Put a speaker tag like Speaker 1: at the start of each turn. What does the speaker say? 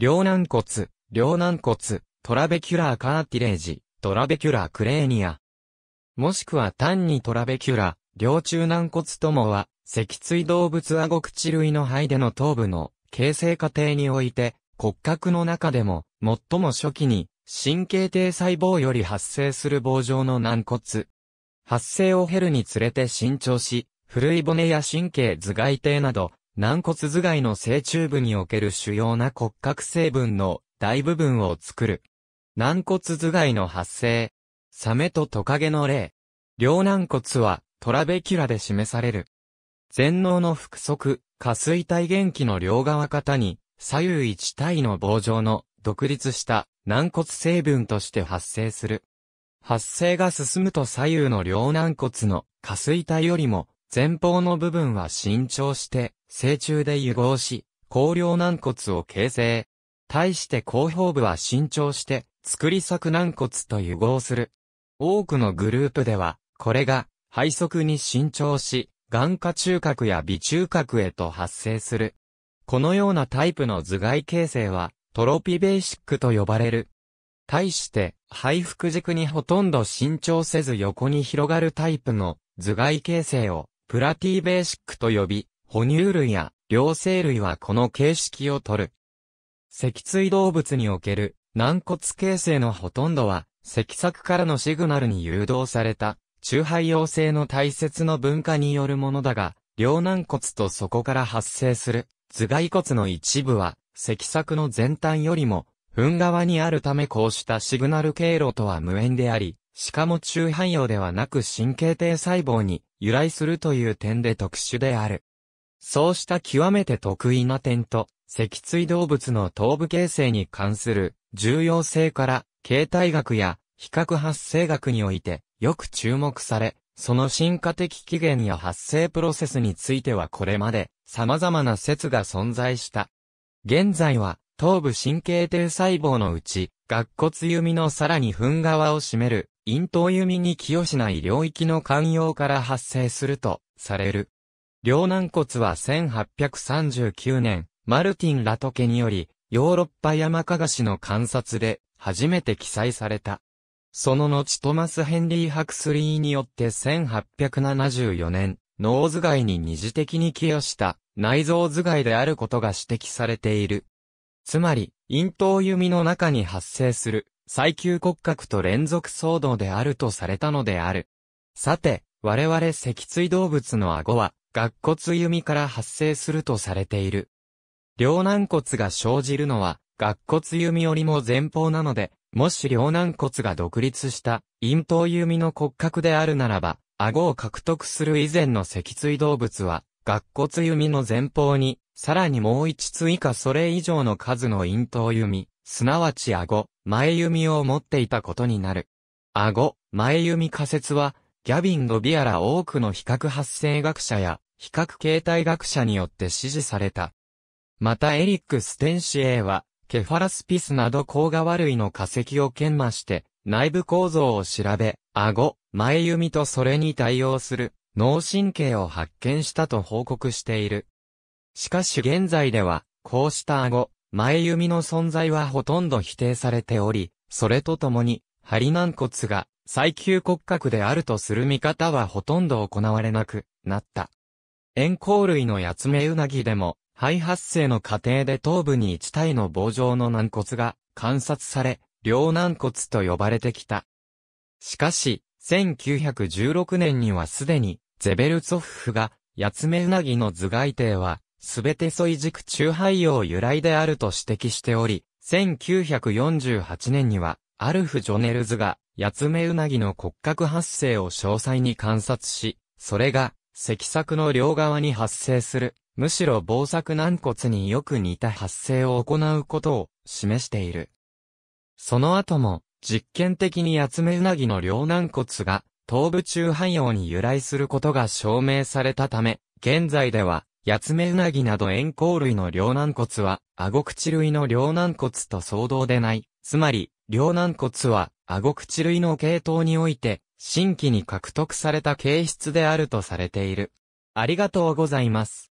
Speaker 1: 両軟骨、両軟骨、トラベキュラーカーティレージ、トラベキュラークレーニア。もしくは単にトラベキュラ、両中軟骨ともは、脊椎動物顎口類の肺での頭部の形成過程において、骨格の中でも、最も初期に、神経体細胞より発生する棒状の軟骨。発生を減るにつれて伸長し、古い骨や神経頭蓋底など、軟骨頭蓋の成虫部における主要な骨格成分の大部分を作る。軟骨頭蓋の発生。サメとトカゲの例。両軟骨はトラベキュラで示される。全脳の腹側、下垂体元気の両側肩に左右一体の棒状の独立した軟骨成分として発生する。発生が進むと左右の両軟骨の下垂体よりも前方の部分は伸長して、成虫で融合し、高梁軟骨を形成。対して後方部は伸長して、作り作軟骨と融合する。多くのグループでは、これが、背側に伸長し、眼下中核や微中核へと発生する。このようなタイプの頭蓋形成は、トロピベーシックと呼ばれる。対して、背腹軸にほとんど伸長せず横に広がるタイプの頭蓋形成をプラティベーシックと呼び、哺乳類や両生類はこの形式をとる。脊椎動物における軟骨形成のほとんどは、脊索からのシグナルに誘導された、中肺陽性の大切の分化によるものだが、両軟骨とそこから発生する頭蓋骨の一部は、脊索の前端よりも、糞側にあるためこうしたシグナル経路とは無縁であり、しかも中汎葉ではなく神経堤細胞に由来するという点で特殊である。そうした極めて得意な点と、脊椎動物の頭部形成に関する重要性から、形態学や比較発生学においてよく注目され、その進化的起源や発生プロセスについてはこれまで様々な説が存在した。現在は頭部神経堤細胞のうち、顎骨弓のさらに糞側を占める陰頭弓に寄与しない領域の寛容から発生すると、される。両軟骨は1839年、マルティン・ラトケにより、ヨーロッパ山かがしの観察で、初めて記載された。その後トマス・ヘンリー・ハクスリーによって1874年、脳頭蓋に二次的に寄与した内臓頭蓋であることが指摘されている。つまり、咽頭弓の中に発生する最急骨格と連続騒動であるとされたのである。さて、我々脊椎動物の顎は、顎骨弓から発生するとされている。両軟骨が生じるのは、顎骨弓よりも前方なので、もし両軟骨が独立した咽頭弓の骨格であるならば、顎を獲得する以前の脊椎動物は、顎骨弓の前方に、さらにもう一つ以下それ以上の数の咽頭弓、すなわち顎、前弓を持っていたことになる。顎、前弓仮説は、ギャビン・ドビアら多くの比較発生学者や、比較形態学者によって支持された。またエリック・ステンシエーは、ケファラスピスなど甲賀類の化石を研磨して、内部構造を調べ、顎、前弓とそれに対応する脳神経を発見したと報告している。しかし現在では、こうした顎、前弓の存在はほとんど否定されており、それとともに、針軟骨が最旧骨格であるとする見方はほとんど行われなくなった。円光類のヤツメウナギでも、肺発生の過程で頭部に一体の棒状の軟骨が観察され、両軟骨と呼ばれてきた。しかし、1916年にはすでに、ゼベルツォフフが、ヤツメウナギの頭蓋底は、すべてソイ軸中廃用由来であると指摘しており、1948年には、アルフ・ジョネルズが、ヤツメウナギの骨格発生を詳細に観察し、それが、脊索の両側に発生する、むしろ防作軟骨によく似た発生を行うことを示している。その後も、実験的にヤツメウナギの両軟骨が、頭部中汎用に由来することが証明されたため、現在では、ヤツメウナギなど円光類の両軟骨は、顎口類の両軟骨と相当でない。つまり、両軟骨は、顎口類の系統において、新規に獲得された形質であるとされている。ありがとうございます。